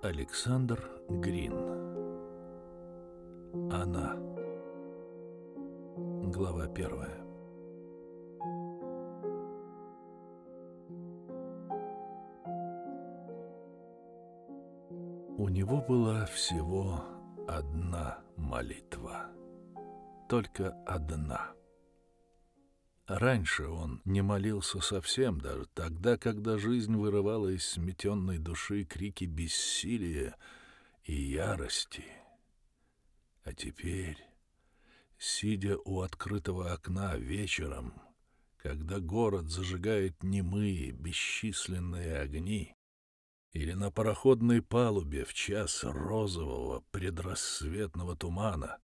Александр Грин Она Глава первая У него была всего одна молитва. Только одна — Раньше он не молился совсем, даже тогда, когда жизнь вырывала из сметенной души крики бессилия и ярости. А теперь, сидя у открытого окна вечером, когда город зажигает немые, бесчисленные огни, или на пароходной палубе в час розового предрассветного тумана,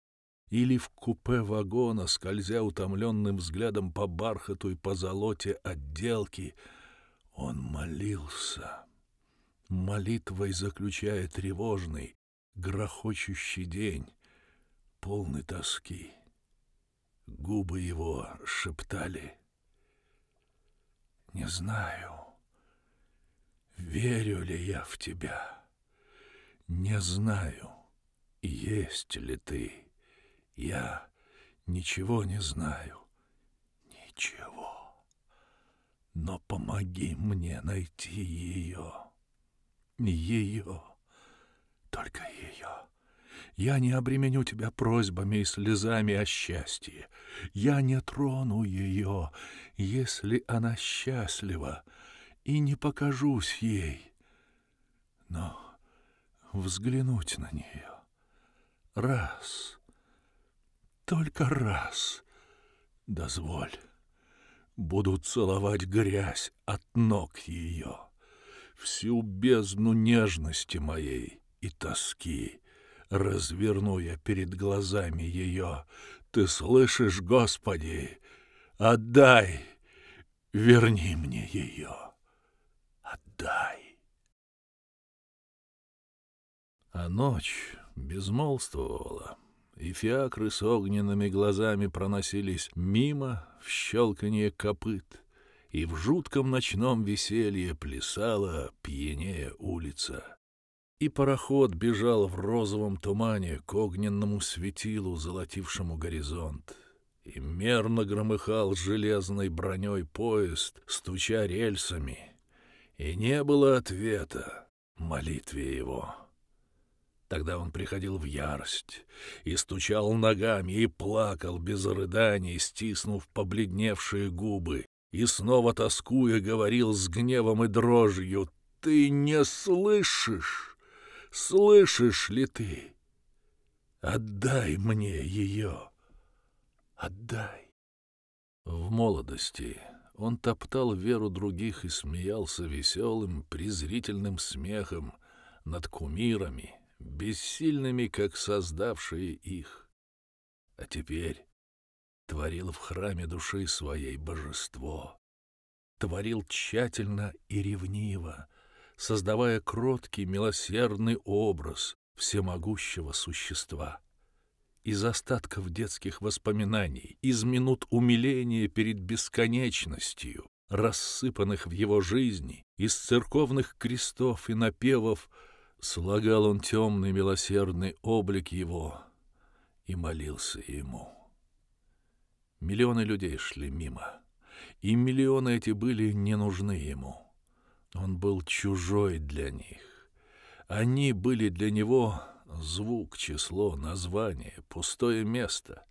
или в купе вагона, скользя утомленным взглядом по бархату и по золоте отделки, он молился. Молитвой заключая тревожный, грохочущий день, полный тоски. Губы его шептали. «Не знаю, верю ли я в тебя. Не знаю, есть ли ты». Я ничего не знаю. Ничего. Но помоги мне найти ее. Ее. Только ее. Я не обременю тебя просьбами и слезами о счастье. Я не трону ее, если она счастлива, и не покажусь ей. Но взглянуть на нее раз — только раз дозволь. Буду целовать грязь от ног ее, всю бездну нежности моей и тоски. Разверну я перед глазами ее. Ты слышишь, Господи, отдай, верни мне ее, отдай. А ночь безмолвствовала и фиакры с огненными глазами проносились мимо в щелканье копыт, и в жутком ночном веселье плясала пьянее улица. И пароход бежал в розовом тумане к огненному светилу, золотившему горизонт. И мерно громыхал железной броней поезд, стуча рельсами. И не было ответа молитве его. Тогда он приходил в ярость и стучал ногами, и плакал без рыданий, стиснув побледневшие губы, и снова тоскуя говорил с гневом и дрожью «Ты не слышишь! Слышишь ли ты? Отдай мне ее! Отдай!» В молодости он топтал веру других и смеялся веселым, презрительным смехом над кумирами — бессильными, как создавшие их. А теперь творил в храме души своей божество. Творил тщательно и ревниво, создавая кроткий, милосердный образ всемогущего существа. Из остатков детских воспоминаний, из минут умиления перед бесконечностью, рассыпанных в его жизни, из церковных крестов и напевов — Слагал он темный милосердный облик его и молился ему. Миллионы людей шли мимо, и миллионы эти были не нужны ему. Он был чужой для них. Они были для него звук, число, название, пустое место.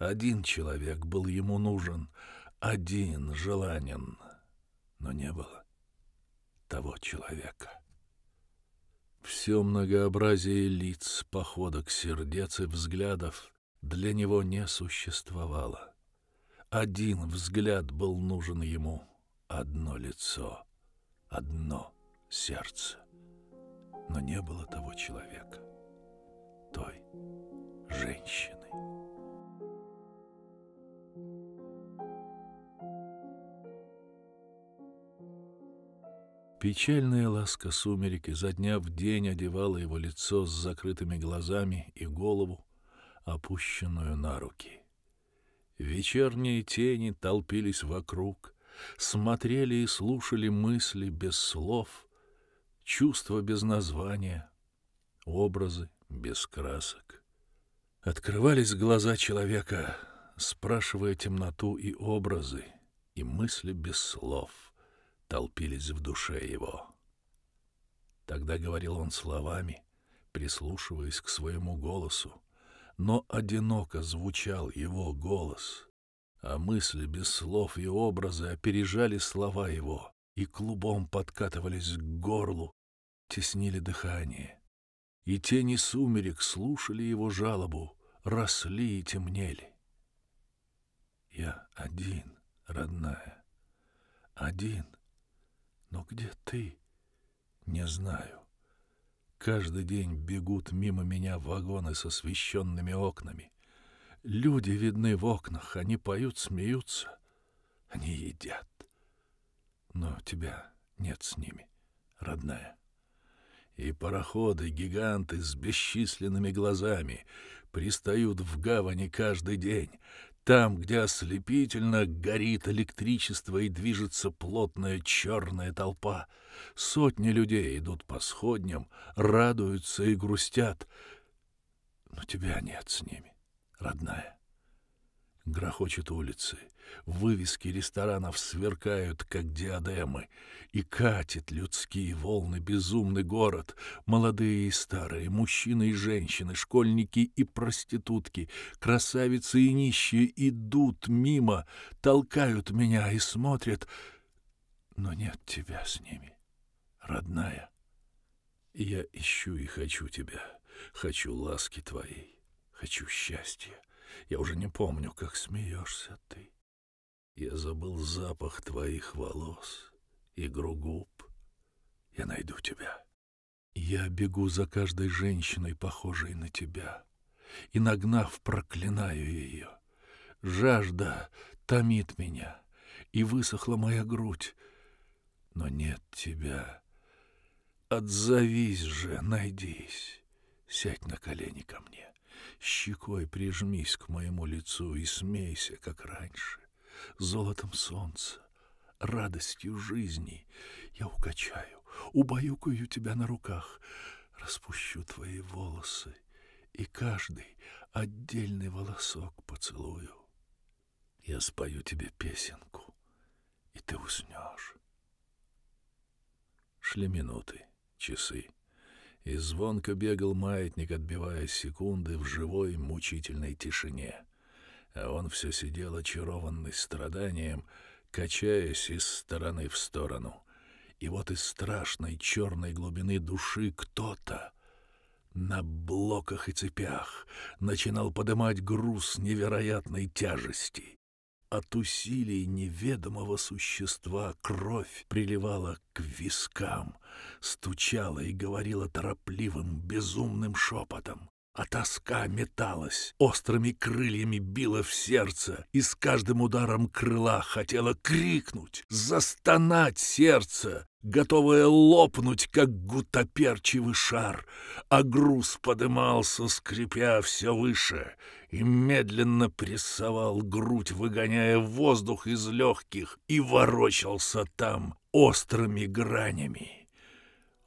Один человек был ему нужен, один желанен, но не было того человека. Все многообразие лиц, походок, сердец и взглядов для него не существовало. Один взгляд был нужен ему, одно лицо, одно сердце. Но не было того человека, той женщины. Печальная ласка сумерек изо дня в день одевала его лицо с закрытыми глазами и голову, опущенную на руки. Вечерние тени толпились вокруг, смотрели и слушали мысли без слов, чувства без названия, образы без красок. Открывались глаза человека, спрашивая темноту и образы, и мысли без слов — толпились в душе его. Тогда говорил он словами, прислушиваясь к своему голосу, но одиноко звучал его голос, а мысли без слов и образа опережали слова его и клубом подкатывались к горлу, теснили дыхание. И тени сумерек слушали его жалобу, росли и темнели. Я один, родная, один — но где ты? Не знаю. Каждый день бегут мимо меня вагоны с освещенными окнами. Люди видны в окнах, они поют, смеются, они едят. Но тебя нет с ними, родная. И пароходы-гиганты с бесчисленными глазами пристают в гавани каждый день, там, где ослепительно горит электричество и движется плотная черная толпа, сотни людей идут по сходням, радуются и грустят. Но тебя нет с ними, родная. Грохочет улицы, вывески ресторанов сверкают, как диадемы, и катит людские волны безумный город, молодые и старые, мужчины и женщины, школьники и проститутки, красавицы и нищие идут мимо, толкают меня и смотрят, но нет тебя с ними, родная. Я ищу и хочу тебя, хочу ласки твоей, хочу счастья, я уже не помню, как смеешься ты. Я забыл запах твоих волос, игру губ. Я найду тебя. Я бегу за каждой женщиной, похожей на тебя, и, нагнав, проклинаю ее. Жажда томит меня, и высохла моя грудь, но нет тебя. Отзовись же, найдись, сядь на колени ко мне щекой прижмись к моему лицу и смейся, как раньше, золотом солнца, радостью жизни. Я укачаю, убаюкаю тебя на руках, распущу твои волосы и каждый отдельный волосок поцелую. Я спою тебе песенку, и ты уснешь. Шли минуты, часы и звонко бегал маятник, отбивая секунды в живой мучительной тишине. А он все сидел очарованный страданием, качаясь из стороны в сторону. И вот из страшной черной глубины души кто-то на блоках и цепях начинал поднимать груз невероятной тяжести. От усилий неведомого существа кровь приливала к вискам, стучала и говорила торопливым, безумным шепотом. А тоска металась, острыми крыльями била в сердце, и с каждым ударом крыла хотела крикнуть, застонать сердце, готовое лопнуть, как гутоперчивый шар, а груз подымался, скрипя все выше, и медленно прессовал грудь, выгоняя воздух из легких, и ворочался там острыми гранями.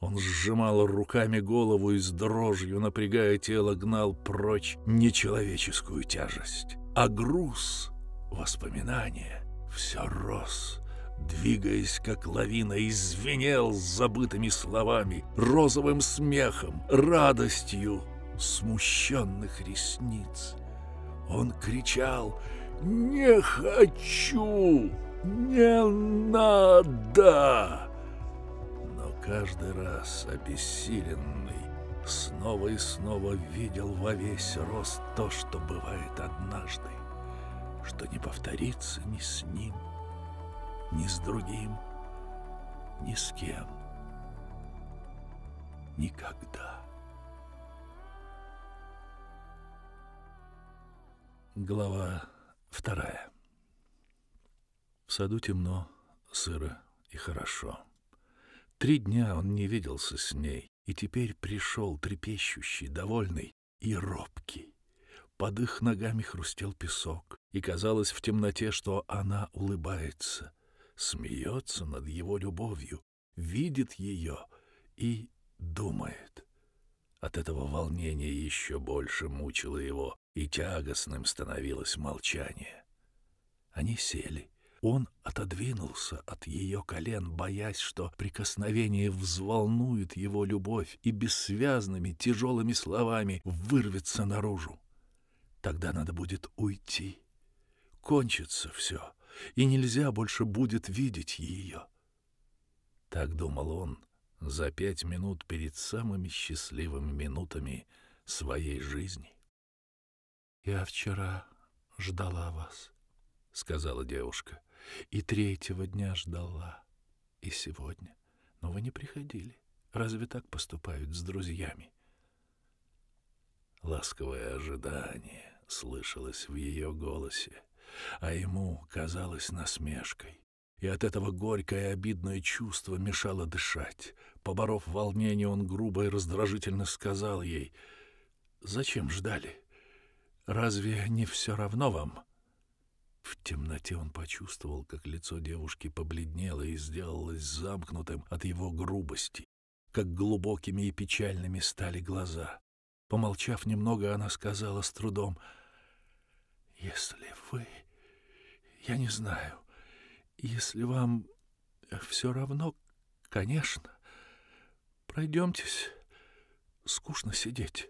Он сжимал руками голову и с дрожью, напрягая тело, гнал прочь нечеловеческую тяжесть. А груз, воспоминания, все рос, двигаясь как лавина, и звенел забытыми словами, розовым смехом, радостью смущенных ресниц. Он кричал «Не хочу! Не надо!» но каждый раз обессиленный снова и снова видел во весь рост то, что бывает однажды, что не повторится ни с ним, ни с другим, ни с кем. Никогда. Глава вторая. В саду темно, сыро и хорошо. Три дня он не виделся с ней, и теперь пришел трепещущий, довольный и робкий. Под их ногами хрустел песок, и казалось в темноте, что она улыбается, смеется над его любовью, видит ее и думает. От этого волнения еще больше мучило его, и тягостным становилось молчание. Они сели. Он отодвинулся от ее колен, боясь, что прикосновение взволнует его любовь и бессвязными тяжелыми словами вырвется наружу. Тогда надо будет уйти. Кончится все, и нельзя больше будет видеть ее. Так думал он за пять минут перед самыми счастливыми минутами своей жизни. «Я вчера ждала вас», сказала девушка. И третьего дня ждала, и сегодня, но вы не приходили. Разве так поступают с друзьями? Ласковое ожидание слышалось в ее голосе, а ему казалось насмешкой. И от этого горькое и обидное чувство мешало дышать. Поборов волнение, он грубо и раздражительно сказал ей, «Зачем ждали? Разве не все равно вам? В темноте он почувствовал, как лицо девушки побледнело и сделалось замкнутым от его грубости, как глубокими и печальными стали глаза. Помолчав немного, она сказала с трудом, «Если вы... Я не знаю. Если вам все равно, конечно. Пройдемтесь. Скучно сидеть».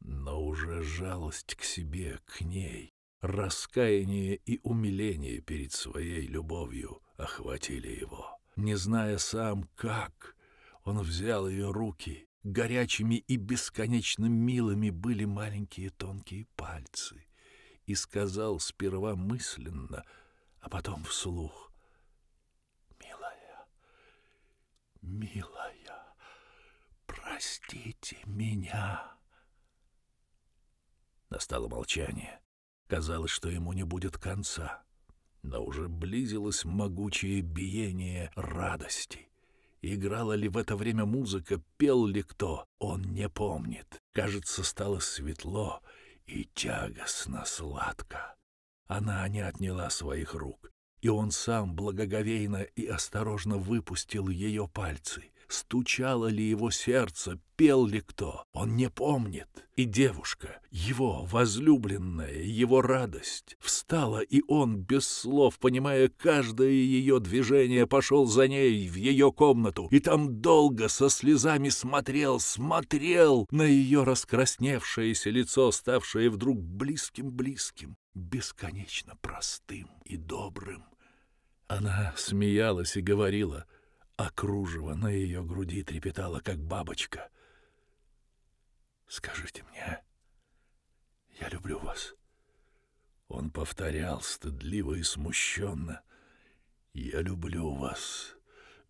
Но уже жалость к себе, к ней, Раскаяние и умиление перед своей любовью охватили его. Не зная сам, как, он взял ее руки. Горячими и бесконечно милыми были маленькие тонкие пальцы. И сказал сперва мысленно, а потом вслух. «Милая, милая, простите меня!» Настало молчание. Казалось, что ему не будет конца. Но уже близилось могучее биение радости. Играла ли в это время музыка, пел ли кто, он не помнит. Кажется, стало светло и тягостно сладко. Она не отняла своих рук, и он сам благоговейно и осторожно выпустил ее пальцы — Стучало ли его сердце, пел ли кто, он не помнит. И девушка, его возлюбленная, его радость, встала, и он, без слов, понимая каждое ее движение, пошел за ней в ее комнату, и там долго со слезами смотрел, смотрел на ее раскрасневшееся лицо, ставшее вдруг близким-близким, бесконечно простым и добрым. Она смеялась и говорила — а кружево на ее груди трепетало, как бабочка. «Скажите мне, я люблю вас». Он повторял стыдливо и смущенно. «Я люблю вас,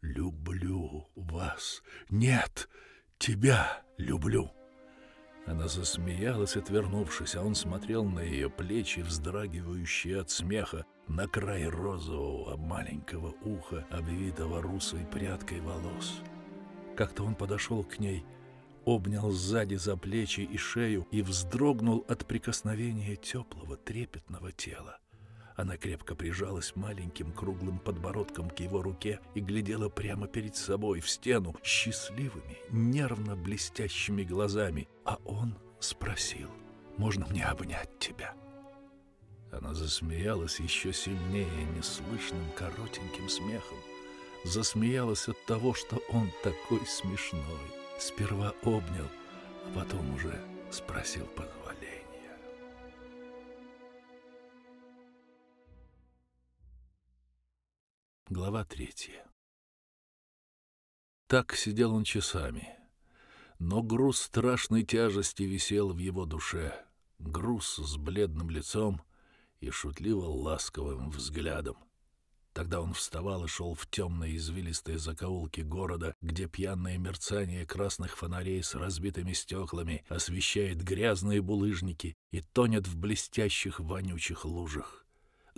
люблю вас. Нет, тебя люблю». Она засмеялась, отвернувшись, а он смотрел на ее плечи, вздрагивающие от смеха, на край розового маленького уха, обвитого русой прядкой волос. Как-то он подошел к ней, обнял сзади за плечи и шею и вздрогнул от прикосновения теплого, трепетного тела. Она крепко прижалась маленьким круглым подбородком к его руке и глядела прямо перед собой в стену счастливыми, нервно блестящими глазами. А он спросил, «Можно мне обнять тебя?» Она засмеялась еще сильнее, неслышным коротеньким смехом. Засмеялась от того, что он такой смешной. Сперва обнял, а потом уже спросил по Глава третья. Так сидел он часами, но груз страшной тяжести висел в его душе, груз с бледным лицом и шутливо-ласковым взглядом. Тогда он вставал и шел в темные извилистые закоулки города, где пьяное мерцание красных фонарей с разбитыми стеклами освещает грязные булыжники и тонет в блестящих вонючих лужах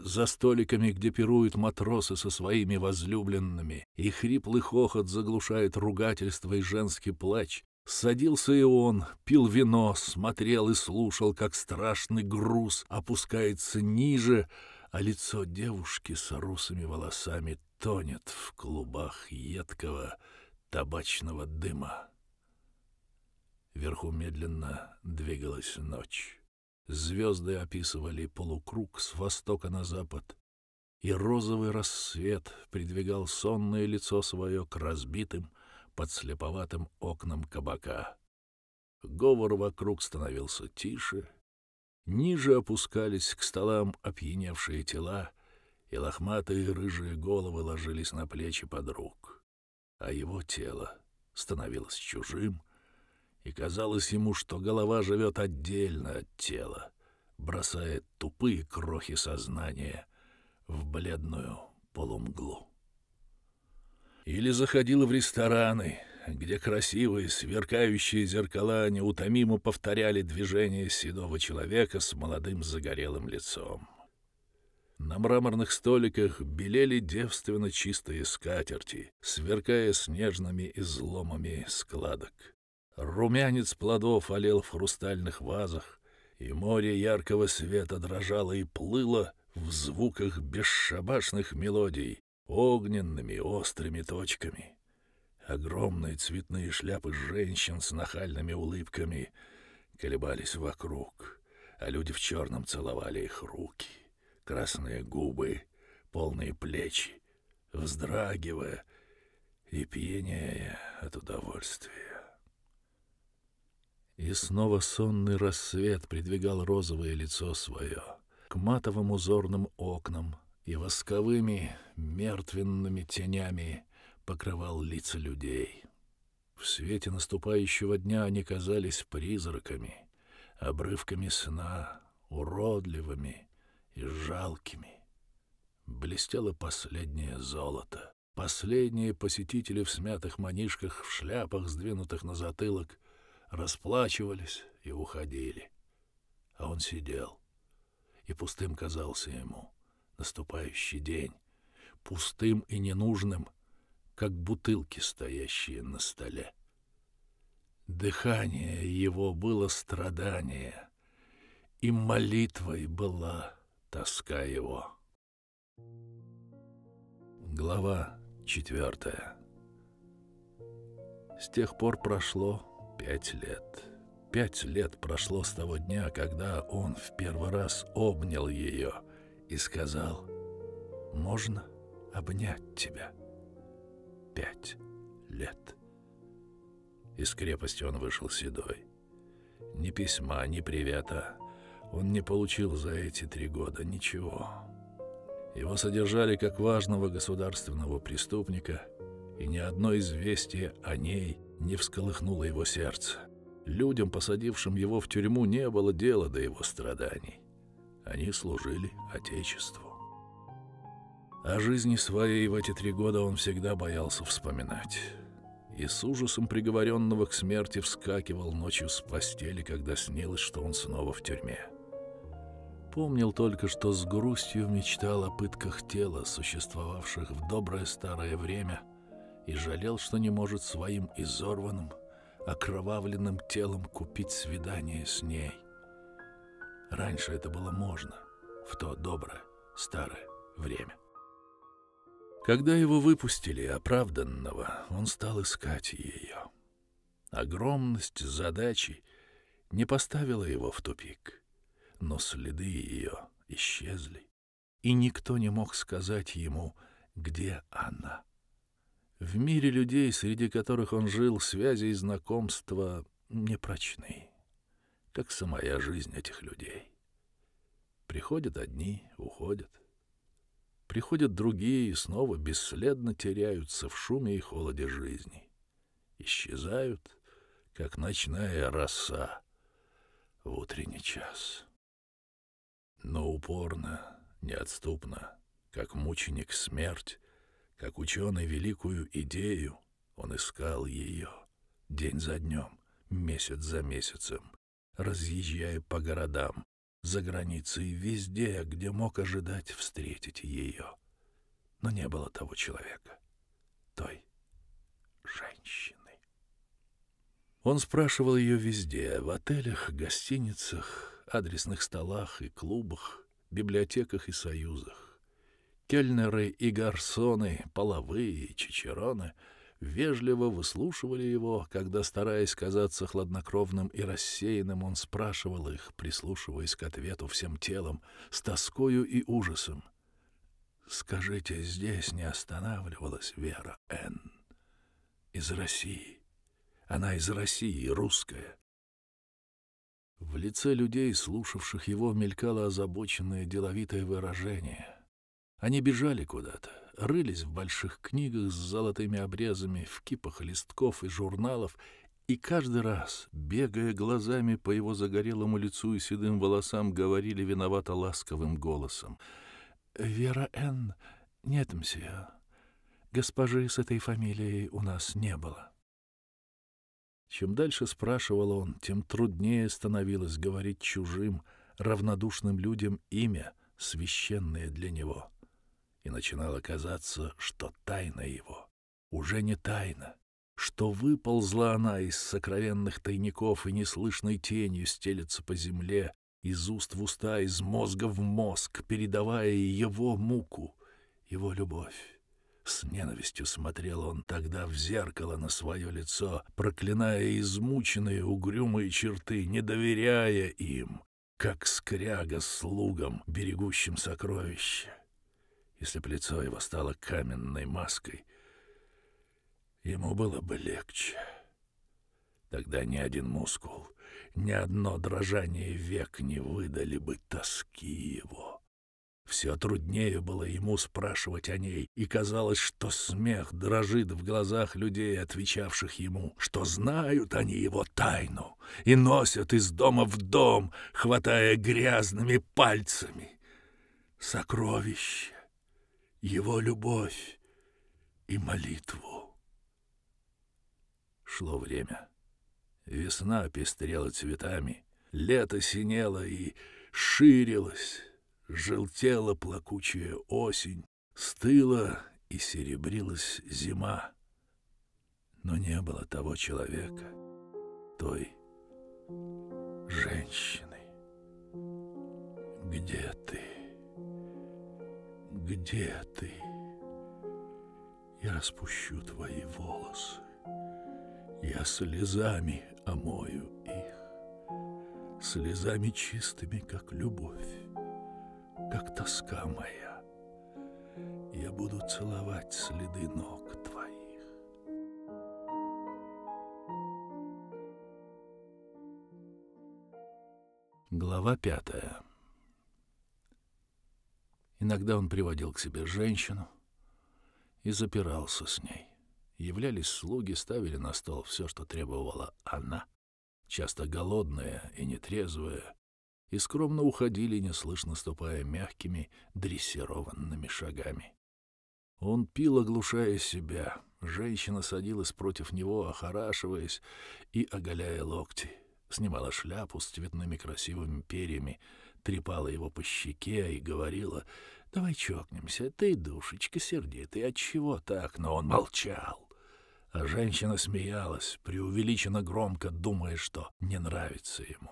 за столиками, где пируют матросы со своими возлюбленными, и хриплый хохот заглушает ругательство и женский плач, Садился и он, пил вино, смотрел и слушал, как страшный груз опускается ниже, а лицо девушки с русыми волосами тонет в клубах едкого табачного дыма. Вверху медленно двигалась ночь. Звезды описывали полукруг с востока на запад, и розовый рассвет придвигал сонное лицо свое к разбитым, подслеповатым окнам кабака. Говор вокруг становился тише, ниже опускались к столам опьяневшие тела, и лохматые рыжие головы ложились на плечи подруг. А его тело становилось чужим, и казалось ему, что голова живет отдельно от тела, бросает тупые крохи сознания в бледную полумглу. Или заходил в рестораны, где красивые сверкающие зеркала неутомимо повторяли движение седого человека с молодым загорелым лицом. На мраморных столиках белели девственно чистые скатерти, сверкая снежными изломами складок. Румянец плодов олел в хрустальных вазах, и море яркого света дрожало и плыло в звуках бесшабашных мелодий, огненными острыми точками. Огромные цветные шляпы женщин с нахальными улыбками колебались вокруг, а люди в черном целовали их руки, красные губы, полные плечи, вздрагивая и пьянея от удовольствия. И снова сонный рассвет придвигал розовое лицо свое к матовым узорным окнам и восковыми мертвенными тенями покрывал лица людей. В свете наступающего дня они казались призраками, обрывками сна, уродливыми и жалкими. Блестело последнее золото. Последние посетители в смятых манишках, в шляпах, сдвинутых на затылок, расплачивались и уходили. А он сидел, и пустым казался ему наступающий день, пустым и ненужным, как бутылки, стоящие на столе. Дыхание его было страдание, и молитвой была тоска его. Глава четвертая. С тех пор прошло Пять лет. Пять лет прошло с того дня, когда он в первый раз обнял ее и сказал «Можно обнять тебя?» Пять лет. Из крепости он вышел седой. Ни письма, ни привета. Он не получил за эти три года ничего. Его содержали как важного государственного преступника, и ни одно известие о ней не всколыхнуло его сердце. Людям, посадившим его в тюрьму, не было дела до его страданий. Они служили Отечеству. О жизни своей в эти три года он всегда боялся вспоминать. И с ужасом приговоренного к смерти вскакивал ночью с постели, когда снилось, что он снова в тюрьме. Помнил только, что с грустью мечтал о пытках тела, существовавших в доброе старое время, и жалел, что не может своим изорванным, окровавленным телом купить свидание с ней. Раньше это было можно, в то доброе, старое время. Когда его выпустили, оправданного, он стал искать ее. Огромность задачи не поставила его в тупик, но следы ее исчезли, и никто не мог сказать ему, где она. В мире людей, среди которых он жил, связи и знакомства непрочны, как самая жизнь этих людей. Приходят одни, уходят. Приходят другие и снова бесследно теряются в шуме и холоде жизни. Исчезают, как ночная роса в утренний час. Но упорно, неотступно, как мученик смерть, как ученый великую идею, он искал ее день за днем, месяц за месяцем, разъезжая по городам, за границей, везде, где мог ожидать встретить ее. Но не было того человека, той женщины. Он спрашивал ее везде — в отелях, гостиницах, адресных столах и клубах, библиотеках и союзах. Кельнеры и гарсоны, половые и чичероны вежливо выслушивали его, когда, стараясь казаться хладнокровным и рассеянным, он спрашивал их, прислушиваясь к ответу всем телом, с тоскою и ужасом. «Скажите, здесь не останавливалась Вера Н. Из России. Она из России, русская». В лице людей, слушавших его, мелькало озабоченное деловитое выражение — они бежали куда-то, рылись в больших книгах с золотыми обрезами, в кипах листков и журналов, и каждый раз, бегая глазами по его загорелому лицу и седым волосам, говорили виновато ласковым голосом. «Вера Н. Нет, мсье. Госпожи с этой фамилией у нас не было». Чем дальше спрашивал он, тем труднее становилось говорить чужим, равнодушным людям имя, священное для него — и начинало казаться, что тайна его уже не тайна, что выползла она из сокровенных тайников и неслышной тенью стелется по земле, из уст в уста, из мозга в мозг, передавая его муку, его любовь. С ненавистью смотрел он тогда в зеркало на свое лицо, проклиная измученные угрюмые черты, не доверяя им, как скряга слугам, берегущим сокровища если бы лицо его стало каменной маской, ему было бы легче. Тогда ни один мускул, ни одно дрожание век не выдали бы тоски его. Все труднее было ему спрашивать о ней, и казалось, что смех дрожит в глазах людей, отвечавших ему, что знают они его тайну и носят из дома в дом, хватая грязными пальцами. сокровища его любовь и молитву. Шло время. Весна пестрела цветами, лето синело и ширилось, желтела плакучая осень, стыла и серебрилась зима. Но не было того человека, той женщины. Где ты? где ты? Я распущу твои волосы, я слезами омою их, слезами чистыми, как любовь, как тоска моя. Я буду целовать следы ног твоих. Глава пятая Иногда он приводил к себе женщину и запирался с ней. Являлись слуги, ставили на стол все, что требовала она, часто голодная и нетрезвая, и скромно уходили, неслышно ступая мягкими, дрессированными шагами. Он пил, оглушая себя. Женщина садилась против него, охорашиваясь и оголяя локти. Снимала шляпу с цветными красивыми перьями, трепала его по щеке и говорила Давай чокнемся. Ты, душечка, сердитый. Отчего так? Но он молчал. А женщина смеялась, преувеличенно громко, думая, что не нравится ему.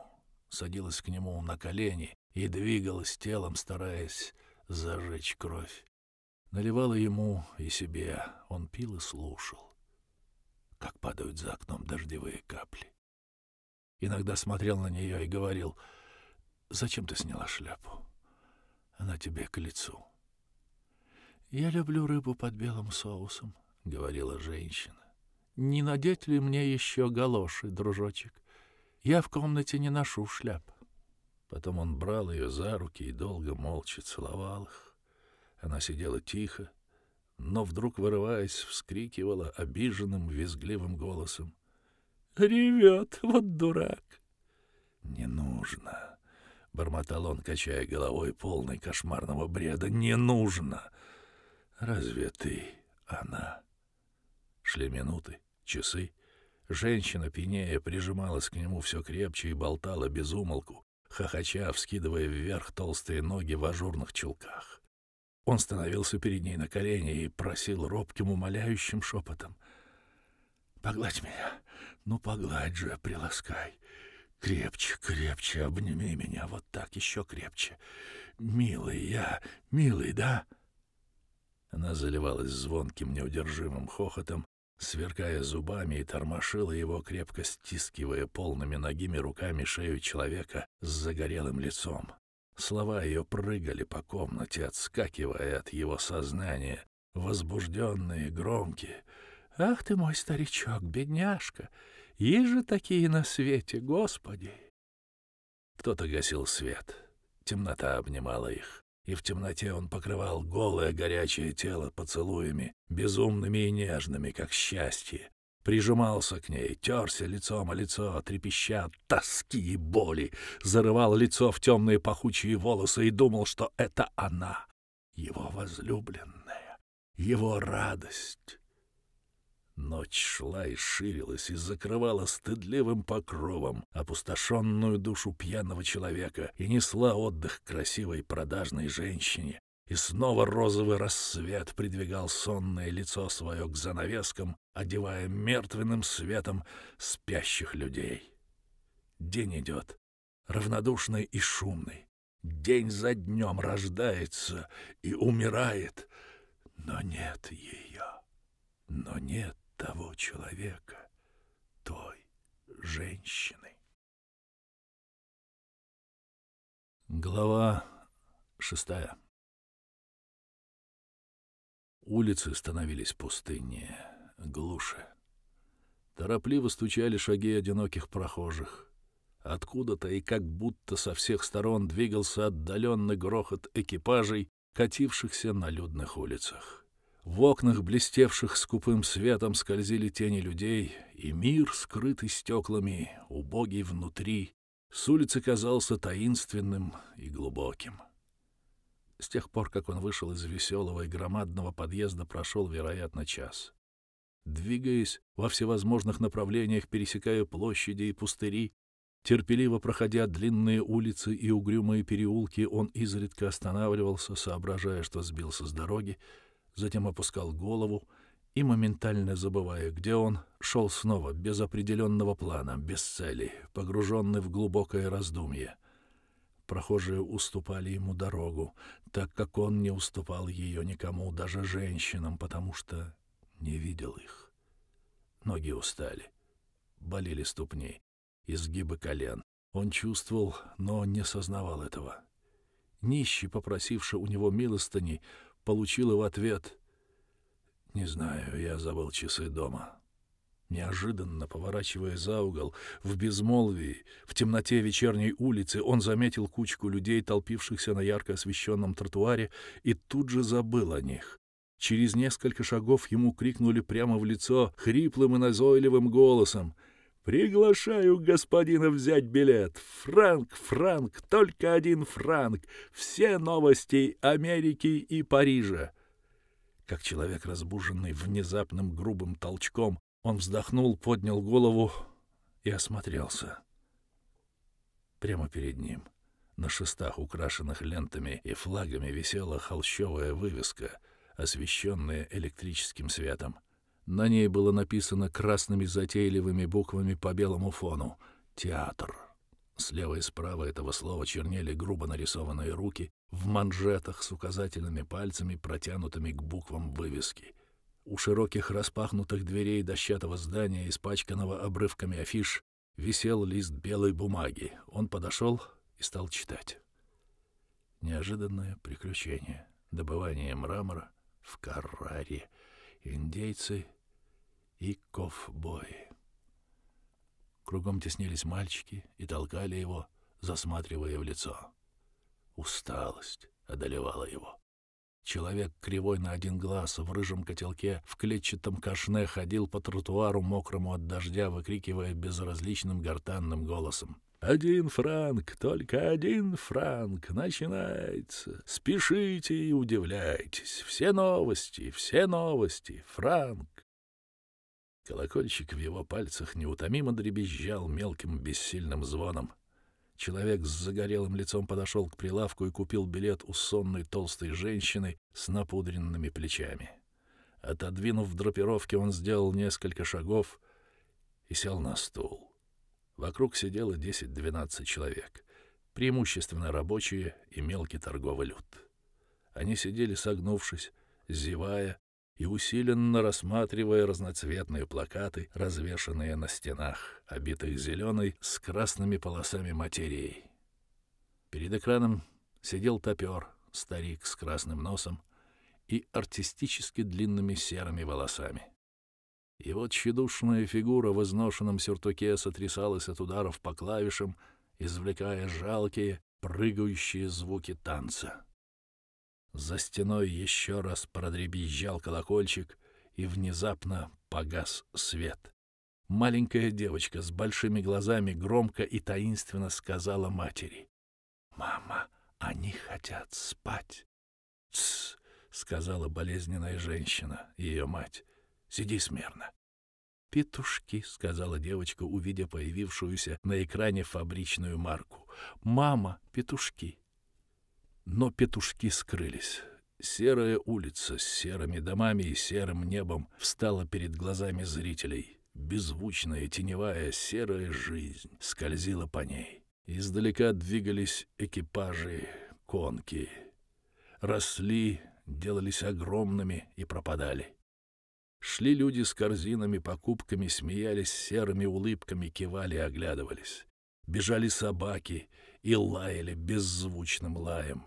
Садилась к нему на колени и двигалась телом, стараясь зажечь кровь. Наливала ему и себе. Он пил и слушал, как падают за окном дождевые капли. Иногда смотрел на нее и говорил, «Зачем ты сняла шляпу?» она тебе к лицу. Я люблю рыбу под белым соусом, говорила женщина. Не надеть ли мне еще галоши, дружочек? Я в комнате не ношу шляп. Потом он брал ее за руки и долго молча целовал их. Она сидела тихо, но вдруг, вырываясь, вскрикивала обиженным, визгливым голосом. «Ревет, вот дурак!» «Не нужно!» бормотал он, качая головой, полный кошмарного бреда. Не нужно. Разве ты она? Шли минуты, часы. Женщина, пьянее, прижималась к нему все крепче и болтала без умолку, хохоча, вскидывая вверх толстые ноги в ажурных чулках. Он становился перед ней на колени и просил робким, умоляющим шепотом. «Погладь меня! Ну, погладь же, приласкай! Крепче, крепче обними меня, вот так, еще крепче. Милый я, милый, да?» Она заливалась звонким неудержимым хохотом, сверкая зубами и тормошила его, крепко стискивая полными ногими руками шею человека с загорелым лицом. Слова ее прыгали по комнате, отскакивая от его сознания, возбужденные, громкие. «Ах ты мой старичок, бедняжка! Есть же такие на свете, Господи!» Кто-то гасил свет. Темнота обнимала их. И в темноте он покрывал голое горячее тело поцелуями, безумными и нежными, как счастье. Прижимался к ней, терся лицом о лицо, трепеща от тоски и боли, зарывал лицо в темные пахучие волосы и думал, что это она, его возлюбленная, его радость. Ночь шла и ширилась, и закрывала стыдливым покровом опустошенную душу пьяного человека и несла отдых красивой продажной женщине. И снова розовый рассвет придвигал сонное лицо свое к занавескам, одевая мертвенным светом спящих людей. День идет, равнодушный и шумный. День за днем рождается и умирает, но нет ее, но нет того человека, той женщины. Глава шестая Улицы становились пустыннее, глуше. Торопливо стучали шаги одиноких прохожих. Откуда-то и как будто со всех сторон двигался отдаленный грохот экипажей, катившихся на людных улицах. В окнах, блестевших скупым светом, скользили тени людей, и мир, скрытый стеклами, убогий внутри, с улицы казался таинственным и глубоким. С тех пор, как он вышел из веселого и громадного подъезда, прошел, вероятно, час. Двигаясь во всевозможных направлениях, пересекая площади и пустыри, терпеливо проходя длинные улицы и угрюмые переулки, он изредка останавливался, соображая, что сбился с дороги, затем опускал голову и, моментально забывая, где он, шел снова, без определенного плана, без цели, погруженный в глубокое раздумье. Прохожие уступали ему дорогу, так как он не уступал ее никому, даже женщинам, потому что не видел их. Ноги устали, болели ступни, изгибы колен. Он чувствовал, но не сознавал этого. Нищий, попросивший у него милостыни, получила в ответ «Не знаю, я забыл часы дома». Неожиданно, поворачивая за угол, в безмолвии, в темноте вечерней улицы, он заметил кучку людей, толпившихся на ярко освещенном тротуаре, и тут же забыл о них. Через несколько шагов ему крикнули прямо в лицо хриплым и назойливым голосом — «Приглашаю господина взять билет. Франк, франк, только один франк. Все новости Америки и Парижа». Как человек, разбуженный внезапным грубым толчком, он вздохнул, поднял голову и осмотрелся. Прямо перед ним, на шестах, украшенных лентами и флагами, висела холщовая вывеска, освещенная электрическим светом — на ней было написано красными затейливыми буквами по белому фону «Театр». Слева и справа этого слова чернели грубо нарисованные руки в манжетах с указательными пальцами, протянутыми к буквам вывески. У широких распахнутых дверей дощатого здания, испачканного обрывками афиш, висел лист белой бумаги. Он подошел и стал читать. Неожиданное приключение. Добывание мрамора в Карраре. Индейцы и ковбои. Кругом теснились мальчики и толкали его, засматривая в лицо. Усталость одолевала его. Человек кривой на один глаз, в рыжем котелке, в клетчатом кашне ходил по тротуару, мокрому от дождя, выкрикивая безразличным гортанным голосом. «Один франк, только один франк, начинается! Спешите и удивляйтесь! Все новости, все новости! Франк, Колокольчик в его пальцах неутомимо дребезжал мелким бессильным звоном. Человек с загорелым лицом подошел к прилавку и купил билет у сонной толстой женщины с напудренными плечами. Отодвинув драпировки, он сделал несколько шагов и сел на стул. Вокруг сидело 10-12 человек, преимущественно рабочие и мелкий торговый люд. Они сидели согнувшись, зевая и усиленно рассматривая разноцветные плакаты, развешанные на стенах, обитых зеленой с красными полосами материи. Перед экраном сидел топер, старик с красным носом и артистически длинными серыми волосами. Его тщедушная фигура в изношенном сюртуке сотрясалась от ударов по клавишам, извлекая жалкие, прыгающие звуки танца. За стеной еще раз продребезжал колокольчик, и внезапно погас свет. Маленькая девочка с большими глазами громко и таинственно сказала матери. «Мама, они хотят спать!» «Тсс!» — сказала болезненная женщина, ее мать. «Сиди смирно!» «Петушки», — сказала девочка, увидя появившуюся на экране фабричную марку. «Мама, петушки». Но петушки скрылись. Серая улица с серыми домами и серым небом встала перед глазами зрителей. Беззвучная, теневая, серая жизнь скользила по ней. Издалека двигались экипажи, конки. Росли, делались огромными и пропадали. Шли люди с корзинами, покупками, смеялись серыми улыбками, кивали, и оглядывались. Бежали собаки и лаяли беззвучным лаем.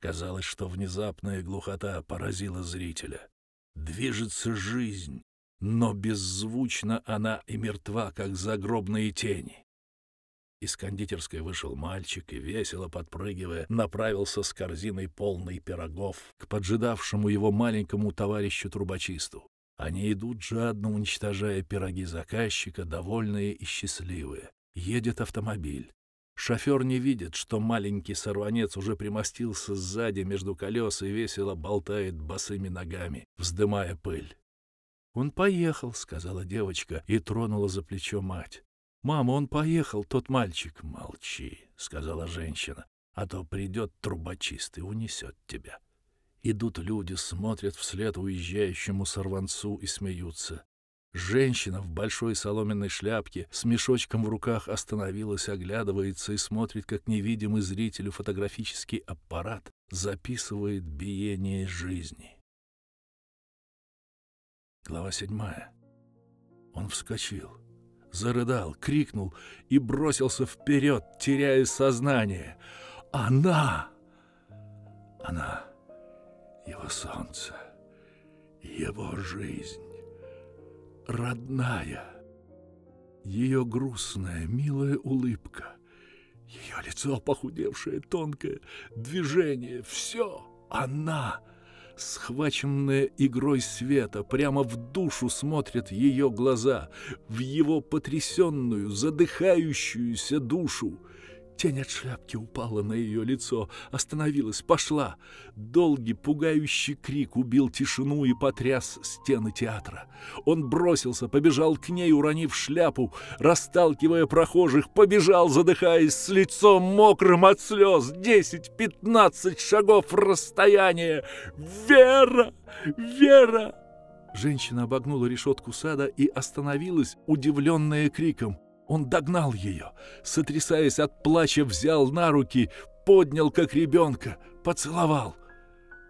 Казалось, что внезапная глухота поразила зрителя. Движется жизнь, но беззвучно она и мертва, как загробные тени. Из кондитерской вышел мальчик и, весело подпрыгивая, направился с корзиной полной пирогов к поджидавшему его маленькому товарищу-трубочисту. Они идут, жадно уничтожая пироги заказчика, довольные и счастливые. Едет автомобиль. Шофер не видит, что маленький сорванец уже примостился сзади между колес и весело болтает босыми ногами, вздымая пыль. «Он поехал», — сказала девочка и тронула за плечо мать. «Мама, он поехал, тот мальчик». «Молчи», — сказала женщина, — «а то придет трубочист и унесет тебя». Идут люди, смотрят вслед уезжающему сорванцу и смеются. Женщина в большой соломенной шляпке с мешочком в руках остановилась, оглядывается и смотрит, как невидимый зрителю фотографический аппарат записывает биение жизни. Глава седьмая. Он вскочил, зарыдал, крикнул и бросился вперед, теряя сознание. «Она! Она! Его солнце! Его жизнь!» родная. Ее грустная, милая улыбка, ее лицо похудевшее, тонкое, движение, все она, схваченная игрой света, прямо в душу смотрят ее глаза, в его потрясенную, задыхающуюся душу. Тень от шляпки упала на ее лицо, остановилась, пошла. Долгий, пугающий крик убил тишину и потряс стены театра. Он бросился, побежал к ней, уронив шляпу, расталкивая прохожих, побежал, задыхаясь, с лицом мокрым от слез. Десять-пятнадцать шагов расстояния. «Вера! Вера!» Женщина обогнула решетку сада и остановилась, удивленная криком. Он догнал ее, сотрясаясь от плача, взял на руки, поднял, как ребенка, поцеловал.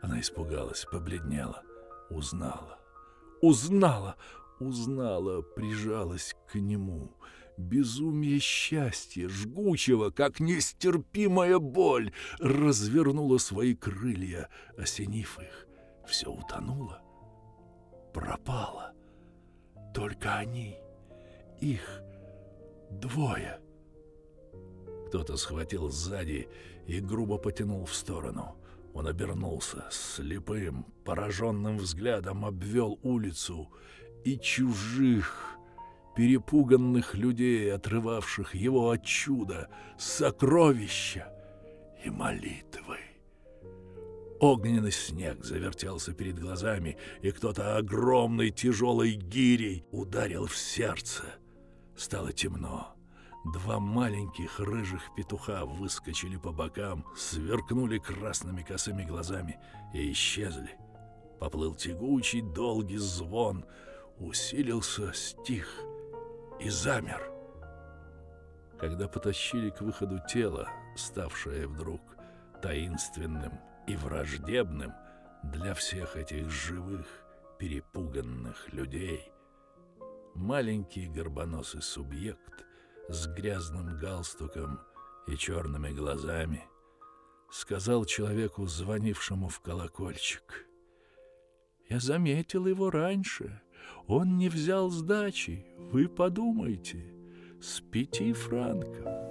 Она испугалась, побледнела, узнала, узнала, узнала, прижалась к нему. Безумие счастья, жгучего, как нестерпимая боль, развернуло свои крылья, осенив их. Все утонуло, пропало. Только они, их Двое. Кто-то схватил сзади и грубо потянул в сторону. Он обернулся, слепым, пораженным взглядом обвел улицу и чужих, перепуганных людей, отрывавших его от чуда, сокровища и молитвы. Огненный снег завертелся перед глазами, и кто-то огромной тяжелой гирей ударил в сердце. Стало темно. Два маленьких рыжих петуха выскочили по бокам, сверкнули красными косыми глазами и исчезли. Поплыл тягучий долгий звон, усилился стих и замер. Когда потащили к выходу тело, ставшее вдруг таинственным и враждебным для всех этих живых, перепуганных людей — маленький горбоносый субъект с грязным галстуком и черными глазами, сказал человеку, звонившему в колокольчик. «Я заметил его раньше. Он не взял сдачи. Вы подумайте, с пяти франков».